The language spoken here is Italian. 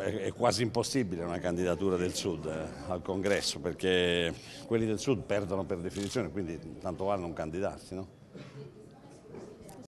è quasi impossibile una candidatura del Sud eh, al congresso perché quelli del Sud perdono per definizione, quindi tanto vale non candidarsi. No?